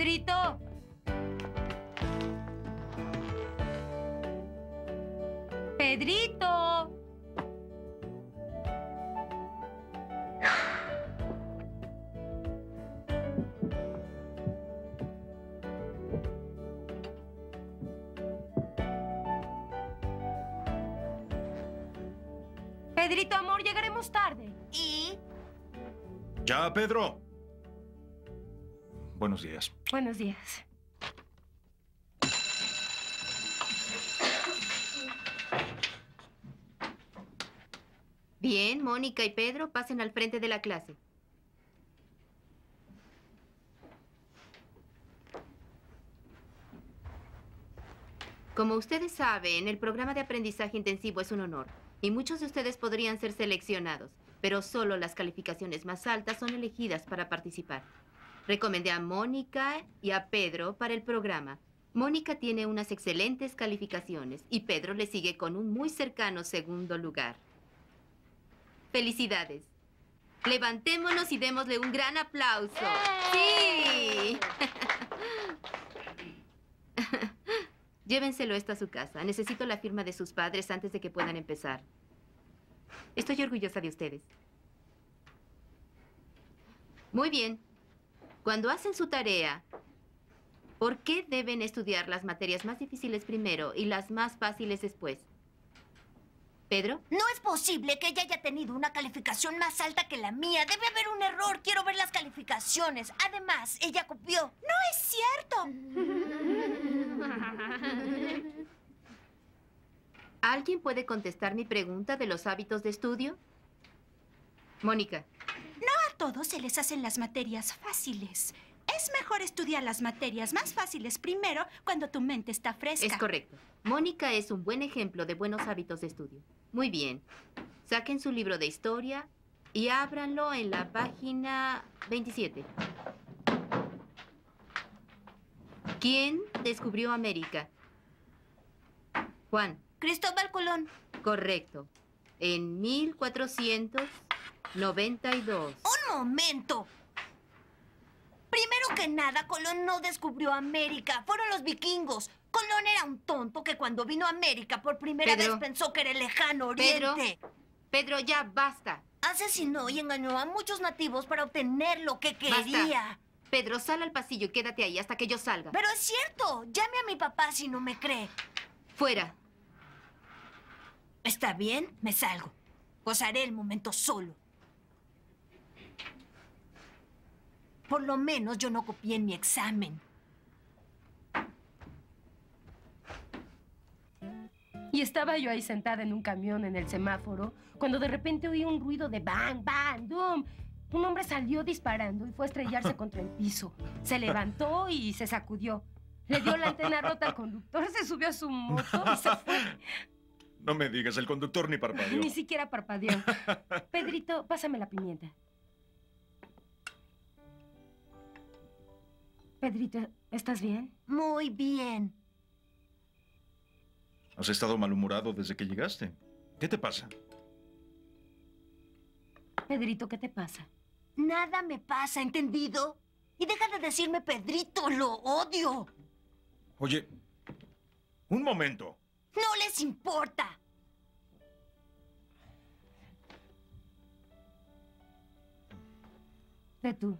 Pedrito? Pedrito. Pedrito, amor, llegaremos tarde. ¿Y? Ya, Pedro. Buenos días. Buenos días. Bien, Mónica y Pedro, pasen al frente de la clase. Como ustedes saben, el programa de aprendizaje intensivo es un honor y muchos de ustedes podrían ser seleccionados, pero solo las calificaciones más altas son elegidas para participar. Recomendé a Mónica y a Pedro para el programa. Mónica tiene unas excelentes calificaciones y Pedro le sigue con un muy cercano segundo lugar. Felicidades. Levantémonos y démosle un gran aplauso. ¡Sí! Llévenselo esto a su casa. Necesito la firma de sus padres antes de que puedan empezar. Estoy orgullosa de ustedes. Muy bien. Cuando hacen su tarea, ¿por qué deben estudiar las materias más difíciles primero y las más fáciles después? ¿Pedro? No es posible que ella haya tenido una calificación más alta que la mía. Debe haber un error. Quiero ver las calificaciones. Además, ella copió. No es cierto. ¿Alguien puede contestar mi pregunta de los hábitos de estudio? Mónica todos se les hacen las materias fáciles. Es mejor estudiar las materias más fáciles primero cuando tu mente está fresca. Es correcto. Mónica es un buen ejemplo de buenos hábitos de estudio. Muy bien. Saquen su libro de historia y ábranlo en la página 27. ¿Quién descubrió América? Juan. Cristóbal Colón. Correcto. En 1400... 92. ¡Un momento! Primero que nada, Colón no descubrió América. Fueron los vikingos. Colón era un tonto que cuando vino a América por primera vez pensó que era el lejano oriente. Pedro, ya basta. Asesinó y engañó a muchos nativos para obtener lo que quería. Pedro, sal al pasillo y quédate ahí hasta que yo salga. Pero es cierto. Llame a mi papá si no me cree. Fuera. Está bien, me salgo. Gozaré el momento solo. Por lo menos yo no copié en mi examen. Y estaba yo ahí sentada en un camión en el semáforo cuando de repente oí un ruido de bang, bang, boom. Un hombre salió disparando y fue a estrellarse contra el piso. Se levantó y se sacudió. Le dio la antena rota al conductor, se subió a su moto y se fue. No me digas, el conductor ni parpadeó. Ni siquiera parpadeó. Pedrito, pásame la pimienta. Pedrito, ¿estás bien? Muy bien. Has estado malhumorado desde que llegaste. ¿Qué te pasa? Pedrito, ¿qué te pasa? Nada me pasa, ¿entendido? Y deja de decirme Pedrito, lo odio. Oye, un momento. No les importa. De tú.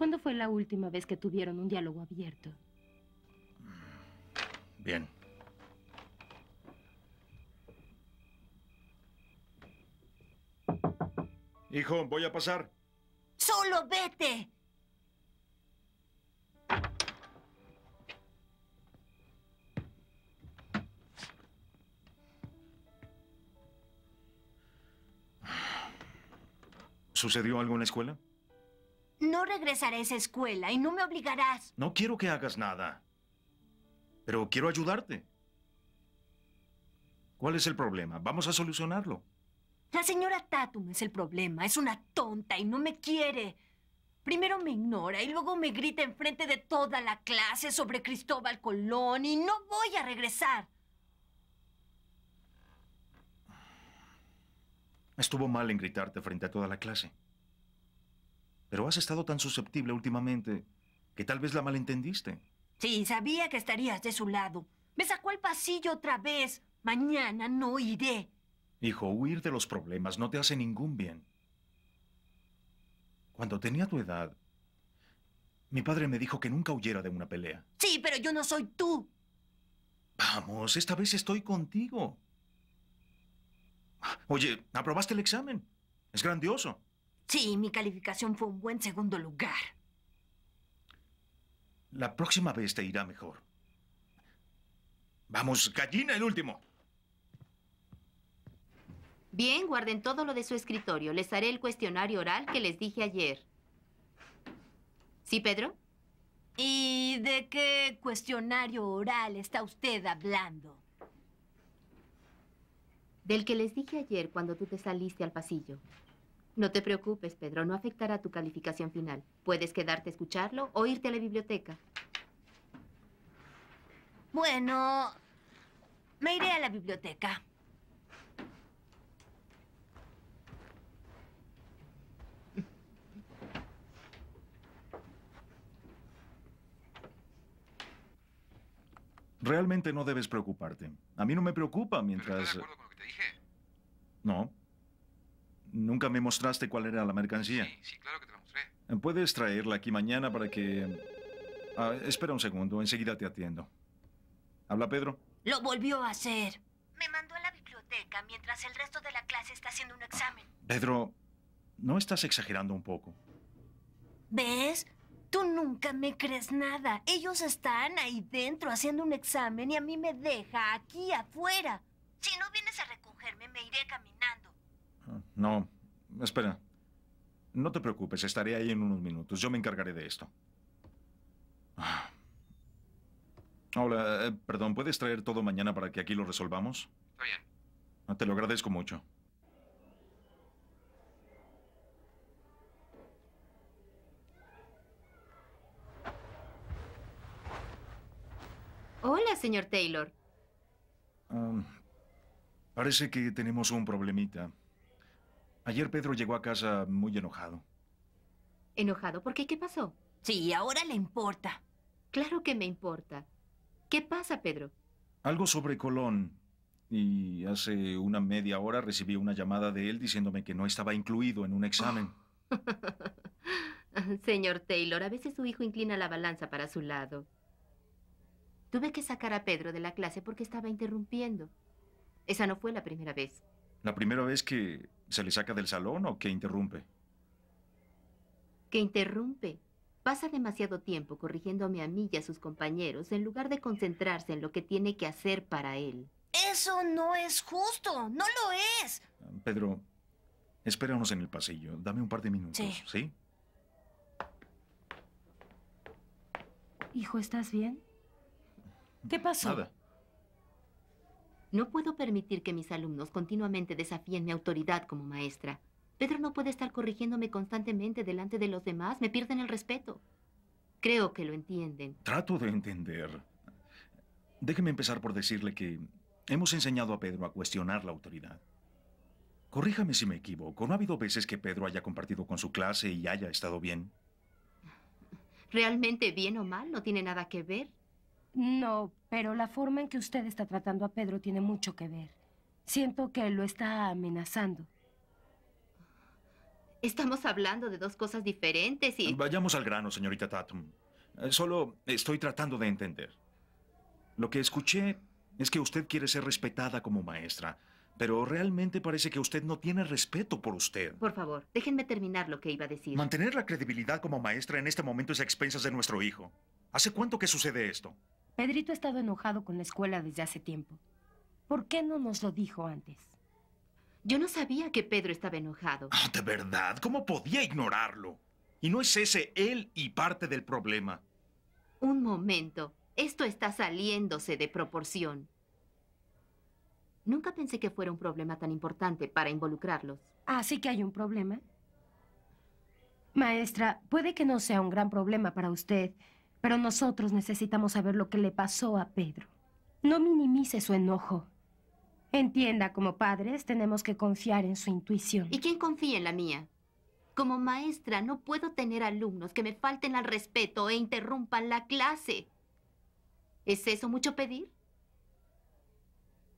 ¿Cuándo fue la última vez que tuvieron un diálogo abierto? Bien. Hijo, voy a pasar. ¡Solo vete! ¿Sucedió algo en la escuela? Yo regresaré a esa escuela y no me obligarás. No quiero que hagas nada. Pero quiero ayudarte. ¿Cuál es el problema? Vamos a solucionarlo. La señora Tatum es el problema. Es una tonta y no me quiere. Primero me ignora y luego me grita enfrente de toda la clase sobre Cristóbal Colón y no voy a regresar. Estuvo mal en gritarte frente a toda la clase. Pero has estado tan susceptible últimamente que tal vez la malentendiste. Sí, sabía que estarías de su lado. Me sacó el pasillo otra vez. Mañana no iré. Hijo, huir de los problemas no te hace ningún bien. Cuando tenía tu edad, mi padre me dijo que nunca huyera de una pelea. Sí, pero yo no soy tú. Vamos, esta vez estoy contigo. Oye, aprobaste el examen. Es grandioso. Sí, mi calificación fue un buen segundo lugar. La próxima vez te irá mejor. Vamos, gallina el último. Bien, guarden todo lo de su escritorio. Les haré el cuestionario oral que les dije ayer. ¿Sí, Pedro? ¿Y de qué cuestionario oral está usted hablando? Del que les dije ayer cuando tú te saliste al pasillo. No te preocupes, Pedro, no afectará tu calificación final. Puedes quedarte a escucharlo o irte a la biblioteca. Bueno, me iré a la biblioteca. Realmente no debes preocuparte. A mí no me preocupa mientras... de acuerdo con lo que te dije? No. Nunca me mostraste cuál era la mercancía. Sí, sí, claro que te la mostré. ¿Puedes traerla aquí mañana para que... Ah, espera un segundo, enseguida te atiendo. ¿Habla Pedro? Lo volvió a hacer. Me mandó a la biblioteca mientras el resto de la clase está haciendo un examen. Ah, Pedro, ¿no estás exagerando un poco? ¿Ves? Tú nunca me crees nada. Ellos están ahí dentro haciendo un examen y a mí me deja aquí afuera. Si no vienes a recogerme, me iré caminando. No, espera. No te preocupes, estaré ahí en unos minutos. Yo me encargaré de esto. Ah. Hola, eh, perdón, ¿puedes traer todo mañana para que aquí lo resolvamos? Está bien. Ah, te lo agradezco mucho. Hola, señor Taylor. Ah, parece que tenemos un problemita. Ayer Pedro llegó a casa muy enojado. ¿Enojado? ¿Por qué? ¿Qué pasó? Sí, ahora le importa. Claro que me importa. ¿Qué pasa, Pedro? Algo sobre Colón. Y hace una media hora recibí una llamada de él diciéndome que no estaba incluido en un examen. Señor Taylor, a veces su hijo inclina la balanza para su lado. Tuve que sacar a Pedro de la clase porque estaba interrumpiendo. Esa no fue la primera vez. La primera vez que ¿Se le saca del salón o que interrumpe? ¿Qué interrumpe. Pasa demasiado tiempo corrigiendo a mí y a sus compañeros en lugar de concentrarse en lo que tiene que hacer para él. Eso no es justo, no lo es. Pedro, espéranos en el pasillo. Dame un par de minutos, ¿sí? ¿sí? Hijo, ¿estás bien? ¿Qué pasó? Nada. No puedo permitir que mis alumnos continuamente desafíen mi autoridad como maestra. Pedro no puede estar corrigiéndome constantemente delante de los demás. Me pierden el respeto. Creo que lo entienden. Trato de entender. Déjeme empezar por decirle que hemos enseñado a Pedro a cuestionar la autoridad. Corríjame si me equivoco. ¿No ha habido veces que Pedro haya compartido con su clase y haya estado bien? Realmente bien o mal no tiene nada que ver. No, pero la forma en que usted está tratando a Pedro tiene mucho que ver. Siento que lo está amenazando. Estamos hablando de dos cosas diferentes y... Vayamos al grano, señorita Tatum. Eh, solo estoy tratando de entender. Lo que escuché es que usted quiere ser respetada como maestra, pero realmente parece que usted no tiene respeto por usted. Por favor, déjenme terminar lo que iba a decir. Mantener la credibilidad como maestra en este momento es a expensas de nuestro hijo. ¿Hace cuánto que sucede esto? Pedrito ha estado enojado con la escuela desde hace tiempo. ¿Por qué no nos lo dijo antes? Yo no sabía que Pedro estaba enojado. Ah, ¿De verdad? ¿Cómo podía ignorarlo? Y no es ese él y parte del problema. Un momento. Esto está saliéndose de proporción. Nunca pensé que fuera un problema tan importante para involucrarlos. ¿Así ah, que hay un problema? Maestra, puede que no sea un gran problema para usted, pero nosotros necesitamos saber lo que le pasó a Pedro. No minimice su enojo. Entienda, como padres tenemos que confiar en su intuición. ¿Y quién confía en la mía? Como maestra no puedo tener alumnos que me falten al respeto e interrumpan la clase. ¿Es eso mucho pedir?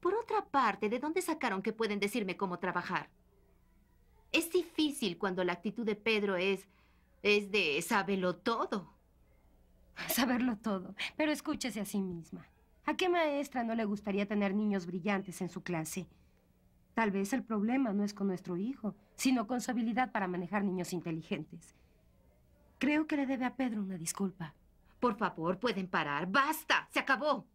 Por otra parte, ¿de dónde sacaron que pueden decirme cómo trabajar? Es difícil cuando la actitud de Pedro es... es de sábelo todo. Saberlo todo. Pero escúchese a sí misma. ¿A qué maestra no le gustaría tener niños brillantes en su clase? Tal vez el problema no es con nuestro hijo, sino con su habilidad para manejar niños inteligentes. Creo que le debe a Pedro una disculpa. Por favor, pueden parar. ¡Basta! ¡Se acabó!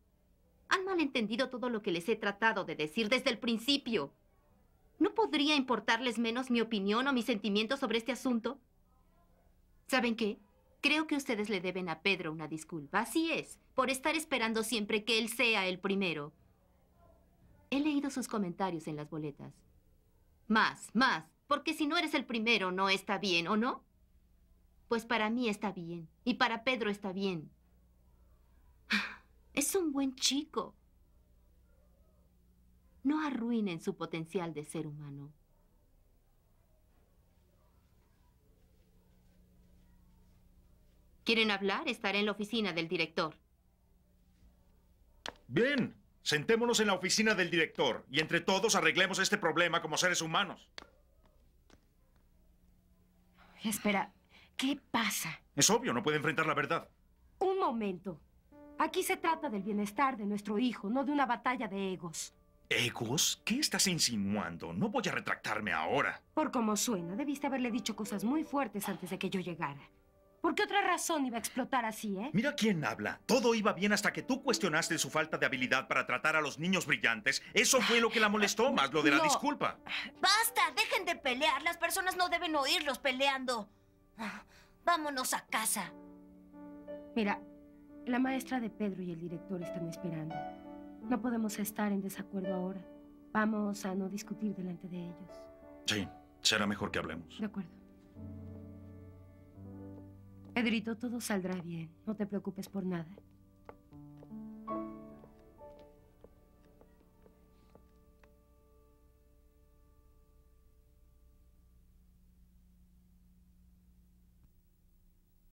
Han malentendido todo lo que les he tratado de decir desde el principio. ¿No podría importarles menos mi opinión o mis sentimientos sobre este asunto? ¿Saben qué? Creo que ustedes le deben a Pedro una disculpa. Así es, por estar esperando siempre que él sea el primero. He leído sus comentarios en las boletas. Más, más, porque si no eres el primero no está bien, ¿o no? Pues para mí está bien, y para Pedro está bien. Es un buen chico. No arruinen su potencial de ser humano. ¿Quieren hablar? Estaré en la oficina del director. Bien, sentémonos en la oficina del director y entre todos arreglemos este problema como seres humanos. Espera, ¿qué pasa? Es obvio, no puede enfrentar la verdad. Un momento. Aquí se trata del bienestar de nuestro hijo, no de una batalla de egos. ¿Egos? ¿Qué estás insinuando? No voy a retractarme ahora. Por como suena, debiste haberle dicho cosas muy fuertes antes de que yo llegara. ¿Por qué otra razón iba a explotar así, eh? Mira quién habla. Todo iba bien hasta que tú cuestionaste su falta de habilidad para tratar a los niños brillantes. Eso fue lo que la molestó más, lo de la disculpa. ¡Basta! ¡Dejen de pelear! Las personas no deben oírlos peleando. Vámonos a casa. Mira, la maestra de Pedro y el director están esperando. No podemos estar en desacuerdo ahora. Vamos a no discutir delante de ellos. Sí, será mejor que hablemos. De acuerdo. Pedrito, todo saldrá bien. No te preocupes por nada.